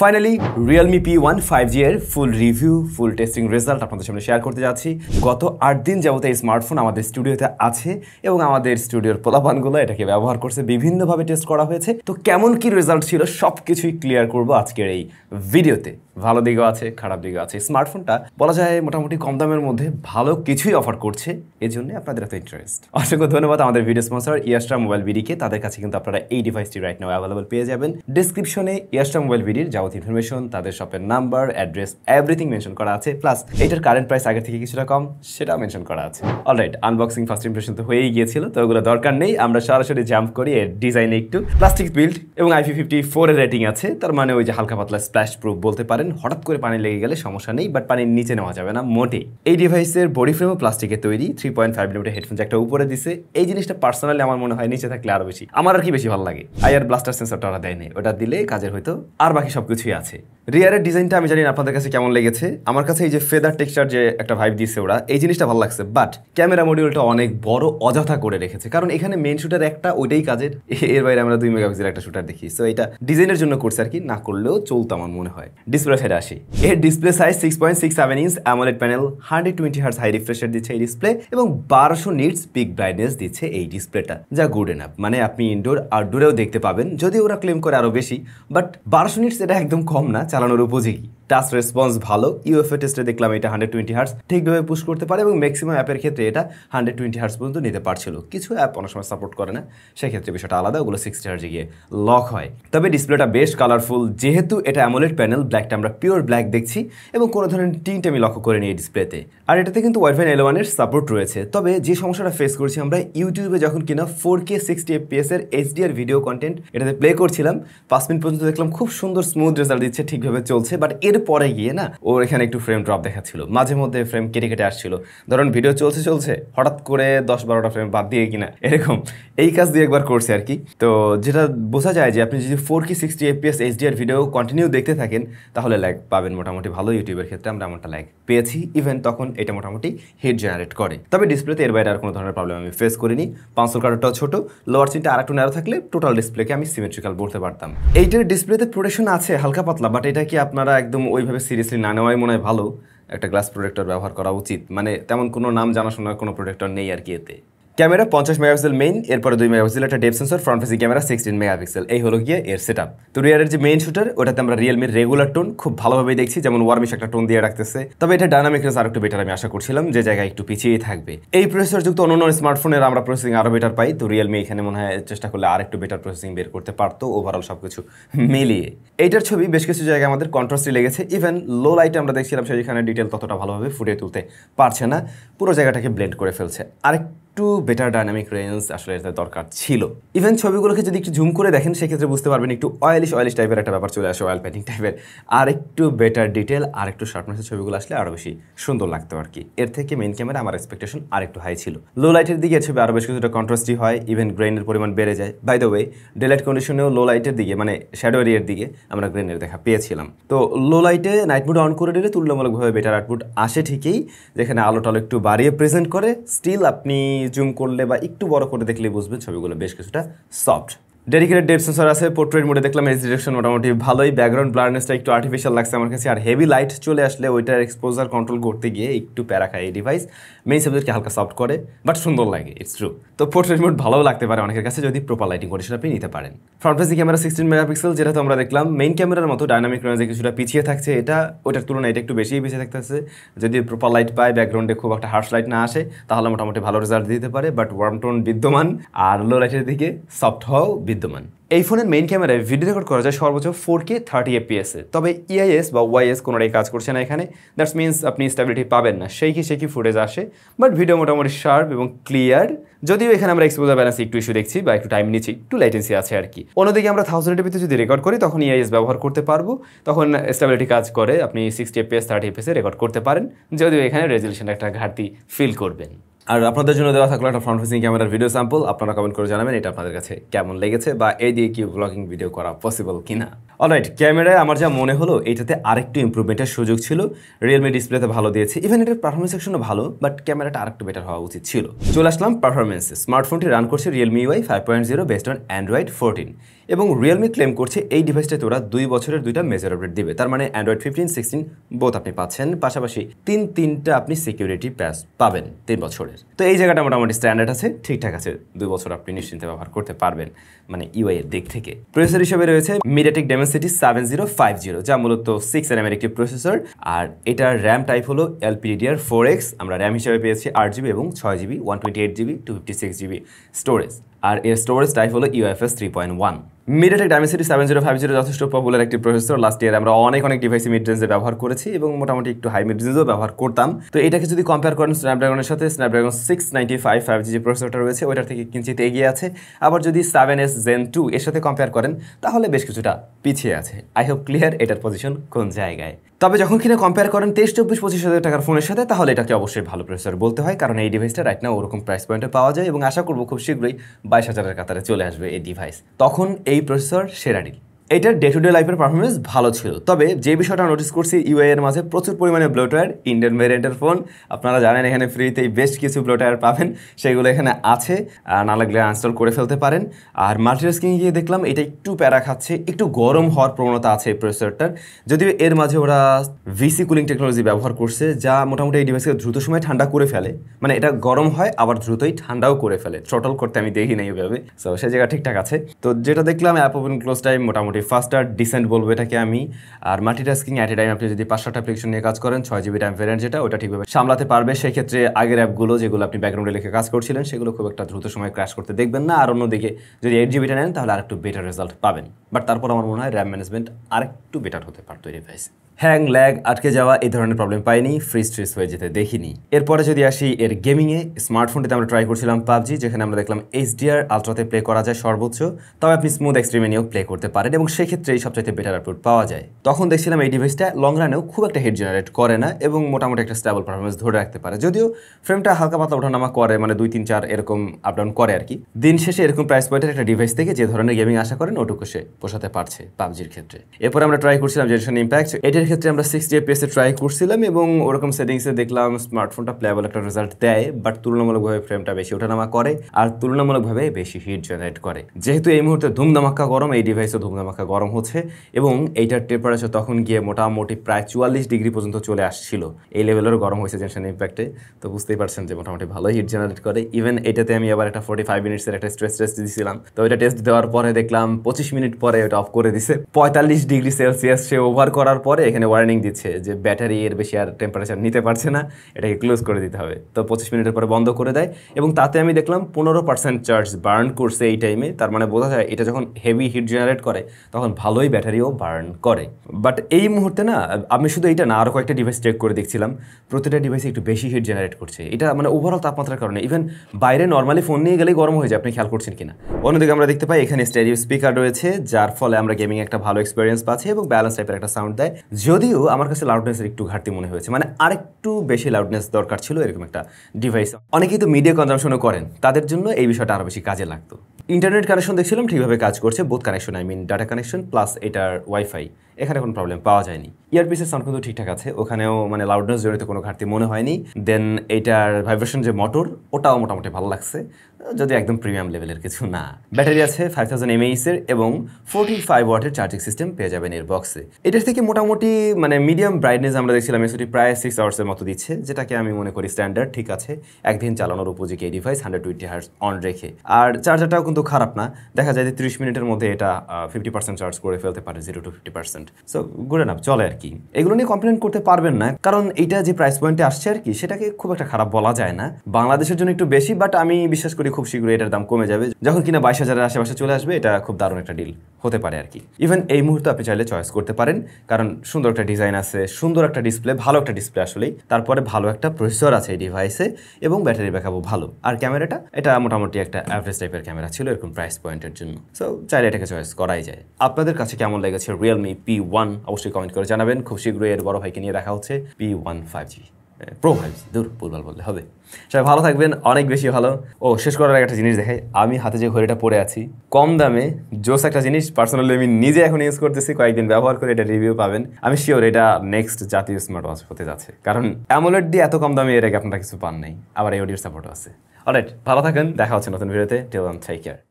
finally Realme P one five G এর full review full testing result আপনাদের সামনে share করতে যাচ্ছি গত আট দিন যাবত এই স্মার্টফোন আমাদের স্টুডিওতে আছে এবং আমাদের স্টুডিওর পোলাপানগুলো এটাকে ব্যবহার করছে বিভিন্নভাবে টেস্ট করা হয়েছে তো কেমন কি রেজাল্ট ছিল সব কিছুই ক্লিয়ার করবো আজকের এই ভিডিওতে ভালো দিকও আছে খারাপ দিকও আছে স্মার্টফোনটা বলা যায় মোটামুটি কম দামের মধ্যে ভালো কিছুই অফার করছে এই জন্য আপনাদের এত ইন্টারেস্ট অসংখ্য ধন্যবাদ আমাদের ভিডিও স্পন্সর ইয়াস্ট্রা মোবাইল বিডিকে তাদের কাছে কিন্তু আপনারা এই ডিভাইসটি রাইট নাও অ্যাভেলেবল পেয়ে যাবেন ডিসক্রিপশনে ইয়াস্ট্রা মোবাইল বিডির যাবতীয় ইনফরমেশন তাদের শপের নাম্বার অ্যাড্রেস এভরিথিং মেনশন করা আছে প্লাস এটার কারেন্ট প্রাইস আগের থেকে কিছুটা কম সেটা মেনশন করা আছে অলরাইট আনবক্সিং ফার্স্ট ইম্প্রেশন তো হয়েই গিয়েছিল তো ওগুলো দরকার নেই আমরা সরাসরি জাম্প করি এর ডিজাইনে একটু প্লাস্টিক বিল্ড এবং আইফি ফিফটি ফোরের রেটিং আছে তার মানে ওই যে হালকা পাতলা স্প্ল্যাশ প্রুফ বলতে পারেন পারেন হঠাৎ করে পানি লেগে গেলে সমস্যা নেই বাট পানির নিচে নেওয়া যাবে না মোটেই এই ডিভাইসের বডি ফ্রেমও প্লাস্টিকের তৈরি three point five millimetre headphone একটা উপরে দিছে এই জিনিসটা পার্সোনালি আমার মনে হয় নিচে থাকলে আরও বেশি আমার আর কি বেশি ভালো লাগে আইয়ার ব্লাস্টার সেন্সরটা ওরা দেয়নি ওটা দিলে কাজের হয়তো আর বাকি সব কিছুই আছে রিয়ারের ডিজাইনটা আমি জানি না আপনাদের কাছে কেমন লেগেছে আমার কাছে এই যে ফেদার টেক্সচার যে একটা ভাইব দিয়েছে ওরা এই জিনিসটা ভালো লাগছে বাট ক্যামেরা মডিউলটা অনেক বড় অযথা করে রেখেছে কারণ এখানে মেন শুটার একটা ওইটাই কাজের এর বাইরে আমরা দুই মেগাপিক্সেল একটা শুটার দেখি সো এটা ডিজাইনের জন্য করছে আর কি না করলেও চলতো আমার মনে হয় ডিসপ্লে সাইডে আসি এর display size six point six seven inch AMOLED panel hundred twenty hertz high refresh rate দিচ্ছে এই ডিসপ্লে এবং বারোশো নিটস পিক ব্রাইটনেস দিচ্ছে এই ডিসপ্লেটা যা গুড আপ মানে আপনি ইনডোর আউটডোরেও দেখতে পাবেন যদি ওরা ক্লেম করে আরও বেশি বাট বারোশো নিটস এটা একদম কম না চালানোর উপযোগী টাচ রেসপন্স ভালো ইউএফএ টেস্টে দেখলাম এটা হান্ড্রেড টোয়েন্টি হার্স ঠিকভাবে পুশ করতে পারে এবং ম্যাক্সিমাম অ্যাপের ক্ষেত্রে এটা হান্ড্রেড টোয়েন্টি হার্স পর্যন্ত নিতে পারছিল কিছু অ্যাপ অনেক সময় সাপোর্ট করে না সেক্ষেত্রে বিষয়টা আলাদা ওগুলো সিক্সটি হার্সে গিয়ে লক হয় তবে ডিসপ্লেটা বেশ কালারফুল যেহেতু এটা অ্যামোলেড প্যানেল ব্ল্যাকটা আমরা পিওর ব্ল্যাক দেখছি এবং কোনো ধরনের টিনটা আমি লক্ষ্য করে নিই ডিসপ্লেতে আর এটাতে কিন্তু ওয়াইফাই এলেওয়ানের সাপোর্ট রয়েছে তবে যে সমস্যাটা ফেস করছি আমরা ইউটিউবে যখন কিনা ফোর কে সিক্সটি এফপিএস এর এইচডিআর ভিডিও কন্টেন্ট এটাতে প্লে করছিলাম পাঁচ মিনিট পর্যন্ত দেখলাম খুব সুন্দর স্মুথ রেজাল্ট দিচ্ছে ঠিক ঠিকভাবে চলছে বাট এর পরে গিয়ে না ওর এখানে একটু ফ্রেম ড্রপ দেখাচ্ছিল মাঝে মধ্যে ফ্রেম কেটে কেটে আসছিল ধরুন ভিডিও চলছে চলছে হঠাৎ করে দশ বারোটা ফ্রেম বাদ দিয়ে কিনা এরকম এই কাজ দিয়ে একবার করছে আর কি তো যেটা বোঝা যায় যে আপনি যদি four K sixty FPS HDR video continue দেখতে থাকেন তাহলে লাইক পাবেন মোটামুটি ভালো ইউটিউবের ক্ষেত্রে আমরা আমারটা লাইক পেয়েছি ইভেন তখন এটা মোটামুটি হিট জেনারেট করে তবে ডিসপ্লেতে এর বাইরে আর কোনো ধরনের প্রবলেম আমি ফেস করিনি পাঁচশোর কার্ডটাও ছোট লোয়ার সিনটা আর একটু ন্যারো থাকলে টোটাল ডিসপ্লেকে আমি সিমেট্রিক্যাল বলতে পারতাম এইটার ডিসপ্লেতে প্রোটেকশন আছে হালকা পাতলা বাট এটা কি আপনারা একদম ওইভাবে সিরিয়াসলি না নেওয়াই মনে হয় ভালো একটা গ্লাস প্রোডাক্টর ব্যবহার করা উচিত মানে তেমন কোনো নাম জানাশোনার কোনো প্রোডাক্টর নেই আর কি এতে ক্যামেরা পঞ্চাশ মেগাপিক্সেল মেইন এরপরে দুই মেগাপিক্সেল একটা depth sensor front facing camera sixteen megapixel এই হলো গিয়ে এর সেট আপ তো রিয়ারের যে মেইন শুটার ওটাতে আমরা রিয়েলমির রেগুলার টোন খুব ভালোভাবে দেখছি যেমন ওয়ার্মিশ একটা টোন দিয়ে রাখতেছে তবে এটা ডায়নামিক রেস আর একটু বেটার আমি আশা করছিলাম যে জায়গায় একটু পিছিয়ে থাকবে এই প্রসেসর যুক্ত অন্য স্মার্টফোনের আমরা প্রসেসিং আরও বেটার পাই তো রিয়েলমি এখানে মনে হয় চেষ্টা করলে আর একটু বেটার প্রসেসিং বের করতে পারতো ওভারঅল সব কিছু মিলিয়ে এইটার ছবি বেশ কিছু জায়গায় আমাদের কন্ট্রাস্টে লেগেছে ইভেন লো লাইটে আমরা দেখছিলাম সেখানে ডিটেল ততটা ভালোভাবে ফুটিয়ে তুলতে পারছে না পুরো জায়গাটাকে ব্লেন্ড করে ফেলছে আরেক একটু বেটার ডাইনামিক রেঞ্জ আসলে এটা দরকার ছিল ইভেন ছবিগুলোকে যদি একটু জুম করে দেখেন সেক্ষেত্রে বুঝতে পারবেন একটু অয়েলিশ অয়েলিশ টাইপের একটা ব্যাপার চলে আসে অয়েল পেন্টিং টাইপের আর একটু বেটার ডিটেল আর একটু শার্পনেসের ছবিগুলো আসলে আরও বেশি সুন্দর লাগতো আর কি এর থেকে মেন ক্যামেরা আমার এক্সপেকটেশন আর একটু হাই ছিল লো লাইটের দিকে ছবি আরও বেশ কিছুটা কন্ট্রাস্টই হয় ইভেন গ্রেনের পরিমাণ বেড়ে যায় by the way daylight কন্ডিশনেও লো লাইটের দিকে মানে শ্যাডো এরিয়ার দিকে আমরা গ্রেনের দেখা পেয়েছিলাম তো লো লাইটে নাইট মুড অন করে দিলে তুলনামূলকভাবে বেটার আউটপুট আসে ঠিকই যেখানে আলো টালো একটু বাড়িয়ে প্রেজেন্ট করে স্টিল আপনি জুম করলে বা একটু বড় করে দেখলে বুঝবে ছবিগুলো বেশ কিছুটা সফট ডেডিকেটেড ডেপ সেন্সর আছে পোর্ট্রেট মোডে দেখলাম এস ডিরেকশন মোটামুটি ভালোই ব্যাকগ্রাউন্ড ব্লারনেসটা একটু আর্টিফিশিয়াল লাগছে আমার কাছে আর হেভি লাইট চলে আসলে ওইটার এক্সপোজার কন্ট্রোল করতে গিয়ে একটু প্যারা খায় এই ডিভাইস মেইন সাবজেক্টকে হালকা সফট করে বাট সুন্দর লাগে ইটস ট্রু তো পোর্ট্রেট মোড ভালোও লাগতে পারে অনেকের কাছে যদি প্রপার লাইটিং সেটা আপনি নিতে পারেন front facing camera sixteen megapixel যেটা তো আমরা দেখলাম মেইন ক্যামেরার মতো ডাইনামিক রেঞ্জে কিছুটা পিছিয়ে থাকছে এটা ওটার তুলনায় এটা একটু বেশি পিছিয়ে থাকতেছে যদি প্রপার লাইট পায় ব্যাকগ্রাউন্ডে খুব একটা হার্শ লাইট না আসে তাহলে মোটামুটি ভালো রেজাল্ট দিতে পারে বাট ওয়ার্ম টোন বিদ্যমান আর লো লাইটের দিকে সফট হও বিদ্যমান এই ফোনের মেইন ক্যামেরায় ভিডিও রেকর্ড করা যায় সর্বোচ্চ ফোর কে থার্টি এপিএসে তবে ইআইএস e বা ওয়াইএস কোনোটাই কাজ করছে না এখানে দ্যাটস মিনস আপনি স্টেবিলিটি পাবেন না সেই কি সেই কি ফুটেজ আসে বাট ভিডিও মোটামুটি শার্প এবং ক্লিয়ার যদিও এখানে আমরা এক্সপোজার ব্যালেন্স একটু ইস্যু দেখছি বা একটু টাইম নিচ্ছি একটু লাইটেন্সি আছে আর কি অন্যদিকে আমরা থাউজেন্ড এপিতে যদি রেকর্ড করি তখন ইআইএস e ব্যবহার করতে পারবো তখন স্টেবিলিটি কাজ করে আপনি সিক্সটি এপিএস থার্টি এপিএসে রেকর্ড করতে পারেন যদিও এখানে রেজলিউশন একটা ঘাটতি ফিল করবেন আর আপনাদের জন্য দেওয়া থাকলো একটা ফ্রন্ট ফেসিং ক্যামেরার ভিডিও স্যাম্পল আপনারা কমেন্ট করে জানাবেন এটা আপনাদের কাছে কেমন লেগেছে বা এই দিয়ে কি ব্লগিং ভিডিও করা পসিবল কিনা অলরাইট ক্যামেরায় আমার যা মনে হলো এটাতে আরেকটু ইম্প্রুভমেন্টের সুযোগ ছিল রিয়েলমি ডিসপ্লেতে ভালো দিয়েছে ইভেন এটার পারফরমেন্স একশনও ভালো বাট ক্যামেরাটা আরেকটু বেটার হওয়া উচিত ছিল চলে আসলাম পারফরমেন্সে স্মার্টফোনটি রান করছে Realme Y five point zero based on Android fourteen এবং রিয়েলমি ক্লেম করছে এই ডিভাইসটাতে ওরা দুই বছরের দুইটা মেজর আপডেট দিবে তার মানে অ্যান্ড্রয়েড ফিফটিন সিক্সটিন বোধ আপনি পাচ্ছেন পাশাপাশি তিন তিনটা আপনি সিকিউরিটি প্যাস পাবেন তিন বছরের তো এই জায়গাটা মোটামুটি স্ট্যান্ডার্ড আছে ঠিকঠাক আছে দুই বছর আপনি নিশ্চিন্তে ব্যবহার করতে পারবেন মানে ইউআই এর দিক থেকে প্রসেসর হিসেবে রয়েছে MediaTek dimensity Dimensity seven zero five zero যা মূলত সিক্স এর একটি প্রসেসর আর এটার র্যাম টাইপ হলো LPDDR4X ফোর এক্স আমরা র্যাম হিসেবে পেয়েছি আট জিবি এবং ছয় GB one twenty eight GB two fifty six GB storage আর এর স্টোরেজ টাইপ হলো UFS three point one MediaTek dimensity seven zero five zero যথেষ্ট পপুলার একটি প্রসেসর লাস্ট ইয়ার আমরা অনেক অনেক ডিভাইসে মিড রেঞ্জে ব্যবহার করেছি এবং মোটামুটি একটু হাই মিড ব্যবহার করতাম তো এটাকে যদি কম্পেয়ার করেন স্ন্যাপড্রাগনের সাথে Snapdragon six ninety five five G প্রসেসরটা রয়েছে ওইটার থেকে কিঞ্চিত এগিয়ে আছে আবার যদি সেভেন এস জেন টু এর সাথে কম্পেয়ার করেন তাহলে বেশ কিছুটা পিছিয়ে আছে আই হোপ ক্লিয়ার এটার পজিশন কোন জায়গায় তবে যখন কিনা কম্পেয়ার করেন তেইশ চব্বিশ পঁচিশ হাজার টাকার ফোনের সাথে তাহলে এটাকে অবশ্যই ভালো প্রসেসর বলতে হয় কারণ এই ডিভাইসটা রাইট না ওরকম প্রাইস পয়েন্টে পাওয়া যায় এবং আশা করবো খুব শীঘ্রই বাইশ হাজারের কাতারে চলে আসবে এই ডিভাইস তখন এই প্রসেসর সেরা ডিল এটার ডে টু ডে লাইফের পারফরমেন্স ভালো ছিল তবে যে বিষয়টা নোটিস করছি ইউএ এর মাঝে প্রচুর পরিমাণে ব্লোটায়ার ইন্ডিয়ান ভ্যারিয়েন্টের ফোন আপনারা জানেন এখানে ফ্রিতেই বেস্ট কিছু ব্লোটায়ার পাবেন সেগুলো এখানে আছে না লাগলে আনস্টল করে ফেলতে পারেন আর মাল্টিটাস্কিং গিয়ে দেখলাম এটা একটু প্যারা খাচ্ছে একটু গরম হওয়ার প্রবণতা আছে এই প্রসেসরটার যদিও এর মাঝে ওরা ভিসি কুলিং টেকনোলজি ব্যবহার করছে যা মোটামুটি এই ডিভাইসকে দ্রুত সময় ঠান্ডা করে ফেলে মানে এটা গরম হয় আবার দ্রুতই ঠান্ডাও করে ফেলে ট্রটল করতে আমি দেখি নাই এইভাবে তো সে জায়গা ঠিকঠাক আছে তো যেটা দেখলাম অ্যাপ ওপেন ক্লোজ টাইম মোটামুটি সরি ফাস্টার ডিসেন্ট বলবো এটাকে আমি আর টাস্কিং অ্যাট এ টাইম আপনি যদি পাঁচশো অ্যাপ্লিকেশন নিয়ে কাজ করেন ছয় জিবি টাইম ফেরেন্ট যেটা ওটা ঠিকভাবে সামলাতে পারবে সেক্ষেত্রে আগের অ্যাপগুলো যেগুলো আপনি ব্যাকগ্রাউন্ডে লিখে কাজ করছিলেন সেগুলো খুব একটা দ্রুত সময় ক্র্যাশ করতে দেখবেন না আর অন্যদিকে যদি এইট জিবিটা নেন তাহলে আরেকটু বেটার রেজাল্ট পাবেন বাট তারপর আমার মনে হয় র্যাম ম্যানেজমেন্ট আরেকটু বেটার হতে পারতো এই ডিভাইসে হ্যাং ল্যাগ আটকে যাওয়া এই ধরনের প্রবলেম পাইনি ফ্রিজ ট্রিজ হয়ে যেতে দেখিনি এরপরে যদি আসি এর গেমিংয়ে স্মার্টফোনটিতে আমরা ট্রাই করছিলাম পাবজি যেখানে আমরা দেখলাম এইচডিআর আলট্রাতে প্লে করা যায় সর্বোচ্চ তবে আপনি স্মুথ এক্সট্রিমে নিয়েও প্লে করতে পারেন এবং সেক্ষেত্রে এই সবচাইতে বেটার আপলোড পাওয়া যায় তখন দেখছিলাম এই ডিভাইসটা লং রানেও খুব একটা হিট জেনারেট করে না এবং মোটামুটি একটা স্টেবল পারফরমেন্স ধরে রাখতে পারে যদিও ফ্রেমটা হালকা পাতলা ওঠানামা করে মানে দুই তিন চার এরকম আপডাউন করে আর কি দিন শেষে এরকম প্রাইস পয়েন্টের একটা ডিভাইস থেকে যে ধরনের গেমিং আশা করেন ওটুকু সে পোষাতে পারছে পাবজির ক্ষেত্রে এরপর আমরা ট্রাই করছিলাম জেনারেশন ইম্প্যাক্ট এটার ক্ষেত্রে আমরা সিক্সটি এপিএসে ট্রাই করছিলাম এবং ওরকম সেটিংসে দেখলাম স্মার্টফোনটা প্লেবল একটা রেজাল্ট দেয় বাট তুলনামূলকভাবে ফ্রেমটা বেশি ওঠানামা করে আর তুলনামূলকভাবে বেশি হিট জেনারেট করে যেহেতু এই মুহূর্তে ধুমধামাক্কা গরম এই ডিভাইসও ধুমধামাক্কা গরম হচ্ছে এবং এইটার টেম্পারেচার তখন গিয়ে মোটামুটি প্রায় চুয়াল্লিশ ডিগ্রি পর্যন্ত চলে আসছিল এই লেভেলেরও গরম হয়েছে জেনশন ইম্প্যাক্টে তো বুঝতেই পারছেন যে মোটামুটি ভালোই হিট জেনারেট করে ইভেন এটাতে আমি আবার একটা ফোর্টি ফাইভ মিনিটসের একটা স্ট্রেস টেস্ট দিয়েছিলাম তো এটা টেস্ট দেওয়ার পরে দেখলাম পঁচিশ মিনিট পরে এটা অফ করে দিছে পঁয়তাল্লিশ ডিগ্রি সেলসিয়াস সে ওভার করার পরে এখানে এখানে ওয়ার্নিং দিচ্ছে যে ব্যাটারি এর বেশি আর টেম্পারেচার নিতে পারছে না এটাকে ক্লোজ করে দিতে হবে তো পঁচিশ মিনিটের পরে বন্ধ করে দেয় এবং তাতে আমি দেখলাম পনেরো পার্সেন্ট চার্জ বার্ন করছে এই টাইমে তার মানে বোঝা যায় এটা যখন হেভি হিট জেনারেট করে তখন ভালোই ব্যাটারিও বার্ন করে বাট এই মুহূর্তে না আমি শুধু এটা না আরও কয়েকটা ডিভাইস চেক করে দেখছিলাম প্রতিটা ডিভাইসে একটু বেশি হিট জেনারেট করছে এটা মানে ওভারঅল তাপমাত্রার কারণে ইভেন বাইরে নর্মালি ফোন নিয়ে গেলেই গরম হয়ে যায় আপনি খেয়াল করছেন কিনা অন্যদিকে আমরা দেখতে পাই এখানে স্টেডিও স্পিকার রয়েছে যার ফলে আমরা গেমিং একটা ভালো এক্সপিরিয়েন্স পাচ্ছি এবং ব্যালেন্স টাইপের একটা সাউন্ড দেয় যদিও আমার কাছে লাউডনেসের একটু ঘাটতি মনে হয়েছে মানে আরেকটু বেশি লাউডনেস দরকার ছিল এরকম একটা ডিভাইস অনেকেই তো মিডিয়া কনজামশনও করেন তাদের জন্য এই বিষয়টা আরও বেশি কাজে লাগতো ইন্টারনেট কানেকশন দেখছিলাম ঠিকভাবে কাজ করছে both connection I mean data connection plus এটার ওয়াইফাই এখানে কোনো প্রবলেম পাওয়া যায়নি ইয়ারপিসের সাউন্ড কিন্তু ঠিকঠাক আছে ওখানেও মানে লাউডনেস জড়িত কোনো ঘাটতি মনে হয়নি দেন এটার ভাইব্রেশন যে মোটর ওটাও মোটামুটি ভালো লাগছে যদি একদম প্রিমিয়াম লেভেলের কিছু না ব্যাটারি আছে ফাইভ থাউজেন্ড এর এবং ফোর্টি ফাইভ ওয়াটের চার্জিং সিস্টেম পেয়ে যাবেন এর বক্সে এটার থেকে মোটামুটি মানে মিডিয়াম ব্রাইটনেস আমরা দেখছিলাম এসটি প্রায় সিক্স আওয়ার্সের মতো দিচ্ছে যেটাকে আমি মনে করি স্ট্যান্ডার্ড ঠিক আছে একদিন চালানোর উপযোগী এই device hundred twenty hertz on রেখে আর চার্জারটাও কিন্তু খারাপ না দেখা যায় যে ত্রিশ মিনিটের মধ্যে এটা ফিফটি পার্সেন্ট চার্জ করে ফেলতে পারে zero to fifty percent so good নাপ চলে আর কি এগুলো নিয়ে কমপ্লেন করতে পারবেন না কারণ এটা যে প্রাইস পয়েন্টে আসছে আর কি সেটাকে খুব একটা খারাপ বলা যায় না বাংলাদেশের জন্য একটু বেশি বাট আমি বিশ্বাস করি মোটামুটি খুব শীঘ্রই এটার দাম কমে যাবে যখন কিনা বাইশ হাজারের আশেপাশে চলে আসবে এটা খুব দারুণ একটা ডিল হতে পারে আর কি ইভেন এই মুহূর্তে আপনি চাইলে চয়েস করতে পারেন কারণ সুন্দর একটা ডিজাইন আছে সুন্দর একটা ডিসপ্লে ভালো একটা ডিসপ্লে আসলেই তারপরে ভালো একটা প্রসেসর আছে এই ডিভাইসে এবং ব্যাটারি ব্যাকআপও ভালো আর ক্যামেরাটা এটা মোটামুটি একটা অ্যাভারেজ টাইপের ক্যামেরা ছিল এরকম প্রাইস পয়েন্টের জন্য সো চাইলে এটাকে চয়েস করাই যায় আপনাদের কাছে কেমন লেগেছে রিয়েলমি পি ওয়ান অবশ্যই কমেন্ট করে জানাবেন খুব শীঘ্রই এর বড় ভাইকে নিয়ে রাখা হচ্ছে পি ওয়ান ফাইভ জি মানে প্রো দূর পূর্বাল বললে হবে সবাই ভালো থাকবেন অনেক বেশি ভালো ও শেষ করার একটা জিনিস দেখাই আমি হাতে যে ঘড়িটা পরে আছি কম দামে জোস একটা জিনিস পার্সোনালি আমি নিজে এখন ইউজ করতেছি কয়েকদিন ব্যবহার করে এটা রিভিউ পাবেন আমি শিওর এটা নেক্সট জাতীয় স্মার্ট ওয়াচ হতে যাচ্ছে কারণ অ্যামোলেট দিয়ে এত কম দামে এর আগে আপনারা কিছু পান নাই আবার এই অডিওর সাপোর্টও আছে অলরাইট ভালো থাকেন দেখা হচ্ছে নতুন ভিডিওতে টিল টেক কেয়ার